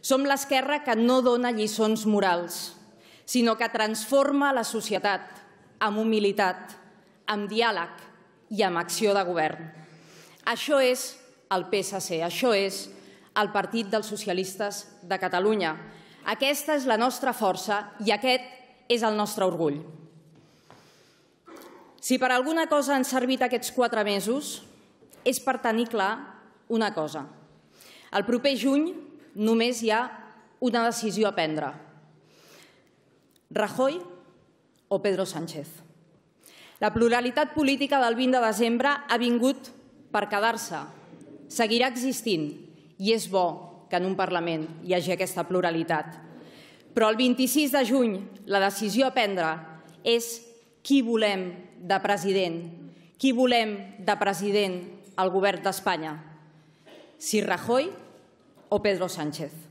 Som l'esquerra que no dona lliçons morals, sinó que transforma la societat amb humilitat, amb diàleg i amb acció de govern. Això és el PSC, això és el Partit dels Socialistes de Catalunya. Aquesta és la nostra força i aquest és el nostre orgull. Si per alguna cosa han servit aquests quatre mesos, és per tenir clar una cosa. El proper juny només hi ha una decisió a prendre. Rajoy o Pedro Sánchez. La pluralitat política del 20 de desembre ha vingut per quedar-se. Seguirà existint i és bo que en un Parlament hi hagi aquesta pluralitat. Però el 26 de juny la decisió a prendre és qui volem de president, qui volem de president al govern d'Espanya. Si Rajoy o Pedro Sánchez.